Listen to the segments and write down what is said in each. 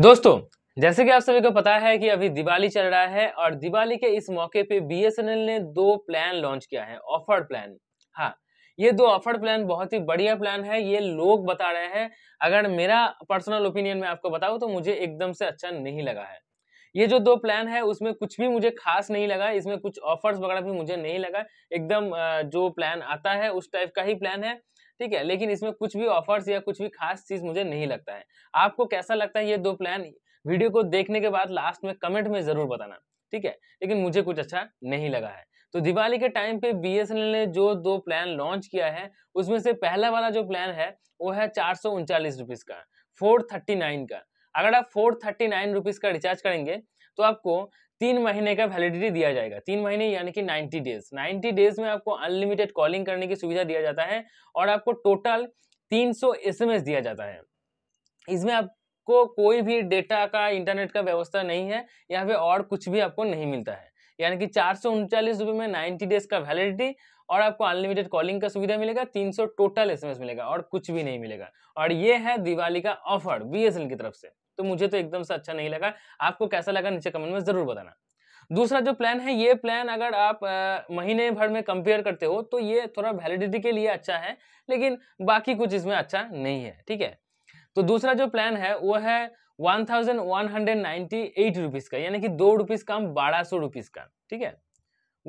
दोस्तों जैसे कि आप सभी को पता है कि अभी दिवाली चल रहा है और दिवाली के इस मौके पे बीएसएनएल ने दो प्लान लॉन्च किया है ऑफर प्लान हाँ ये दो ऑफर प्लान बहुत ही बढ़िया प्लान है ये लोग बता रहे हैं अगर मेरा पर्सनल ओपिनियन में आपको बताऊं तो मुझे एकदम से अच्छा नहीं लगा है ये जो दो प्लान है उसमें कुछ भी मुझे खास नहीं लगा इसमें कुछ ऑफर्स वगैरह भी मुझे नहीं लगा एकदम जो प्लान आता है उस टाइप का ही प्लान है ठीक है लेकिन इसमें कुछ भी ऑफर्स या कुछ भी खास चीज़ मुझे नहीं लगता है आपको कैसा लगता है ये दो प्लान वीडियो को देखने के बाद लास्ट में कमेंट में ज़रूर बताना ठीक है लेकिन मुझे कुछ अच्छा नहीं लगा है तो दिवाली के टाइम पे बी ने जो दो प्लान लॉन्च किया है उसमें से पहला वाला जो प्लान है वो है चार सौ का फोर थर्टी नाइन का अगर आप फोर थर्टी नाइन रुपीज़ का रिचार्ज करेंगे तो आपको तीन महीने का वैलिडिटी दिया जाएगा तीन महीने यानी कि नाइन्टी डेज नाइन्टी डेज में आपको अनलिमिटेड कॉलिंग करने की सुविधा दिया जाता है और आपको टोटल तीन सौ दिया जाता है इसमें आपको कोई भी डेटा का इंटरनेट का व्यवस्था नहीं है यहाँ पे और कुछ भी आपको नहीं मिलता है यानी कि चार सौ में नाइन्टी डेज का वैलिडिटी और आपको अनलिमिटेड कॉलिंग का सुविधा मिलेगा 300 टोटल एसएमएस मिलेगा और कुछ भी नहीं मिलेगा और ये है दिवाली का ऑफर बीएसएनएल की तरफ से तो मुझे तो एकदम से अच्छा नहीं लगा आपको कैसा लगा नीचे कमेंट में जरूर बताना दूसरा जो प्लान है ये प्लान अगर आप आ, महीने भर में कंपेयर करते हो तो ये थोड़ा वैलिडिटी के लिए अच्छा है लेकिन बाकी कुछ इसमें अच्छा नहीं है ठीक है तो दूसरा जो प्लान है वो है one thousand one hundred ninety eight rupees का यानी कि दो रुपीज़ का बारह सौ रुपीज़ का ठीक है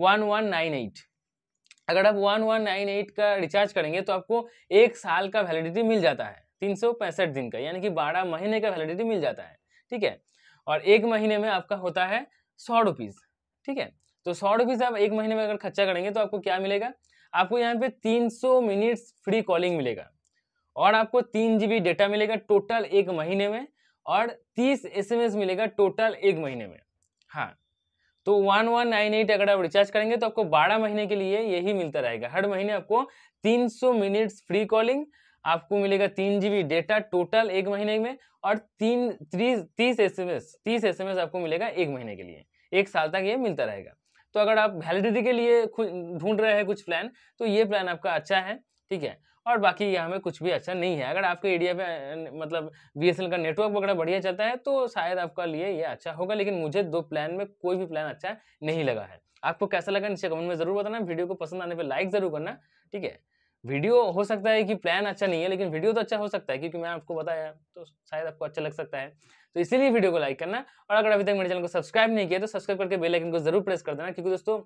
वन वन नाइन एट अगर आप वन वन नाइन एट का रिचार्ज करेंगे तो आपको एक साल का वैलिडिटी मिल जाता है तीन दिन का यानी कि बारह महीने का वैलिडिटी मिल जाता है ठीक है और एक महीने में आपका होता है सौ रुपीज़ ठीक है तो सौ रुपीज़ आप एक महीने में अगर खर्चा करेंगे तो आपको क्या मिलेगा आपको यहाँ पे 300 मिनट्स फ्री कॉलिंग मिलेगा और आपको तीन जी डेटा मिलेगा टोटल एक महीने में और तीस एस मिलेगा टोटल एक महीने में हाँ तो वन वन नाइन एट अगर आप रिचार्ज करेंगे तो आपको बारह महीने के लिए यही मिलता रहेगा हर महीने आपको 300 मिनट्स फ्री कॉलिंग आपको मिलेगा तीन जीबी डेटा टोटल एक महीने में और तीन तीस एस एम एस तीस एस एम एस आपको मिलेगा एक महीने के लिए एक साल तक ये मिलता रहेगा तो अगर आप वैलिडिटी के लिए ढूंढ रहे हैं कुछ प्लान तो ये प्लान आपका अच्छा है ठीक है और बाकी यहाँ में कुछ भी अच्छा नहीं है अगर आपके एरिया पे अं, मतलब बी का नेटवर्क वगैरह बढ़िया चलता है तो शायद आपका लिए ये अच्छा होगा लेकिन मुझे दो प्लान में कोई भी प्लान अच्छा नहीं लगा है आपको कैसा लगा नीचे कमेंट में जरूर बताना वीडियो को पसंद आने पर लाइक जरूर करना ठीक है वीडियो हो सकता है कि प्लान अच्छा नहीं है लेकिन वीडियो तो अच्छा हो सकता है क्योंकि मैं आपको बताया तो शायद आपको अच्छा लग सकता है तो इसीलिए वीडियो को लाइक करना और अगर अभी तक मेरे चैनल को सब्सक्राइब नहीं किया तो सब्सक्राइब करके बेल आइकन को जरूर प्रेस कर देना क्योंकि दोस्तों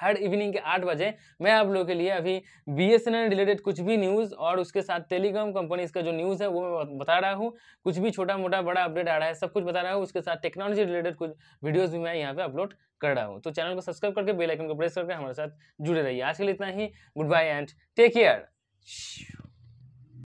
हर इवनिंग के आठ बजे मैं आप लोगों के लिए अभी B S N L related कुछ भी न्यूज़ और उसके साथ टेलीकॉम कंपनीज का जो न्यूज़ है वो मैं बता रहा हूँ कुछ भी छोटा मोटा बड़ा अपडेट आ रहा है सब कुछ बता रहा हूँ उसके साथ टेक्नोलॉजी रिलेटेड कुछ वीडियोज़ भी मैं यहाँ पे अपलोड कर रहा हूँ तो चैनल को सब्सक्राइब करके बेलाइकन को प्रेस करके हमारे साथ जुड़े रहिए आज के लिए इतना ही goodbye and take care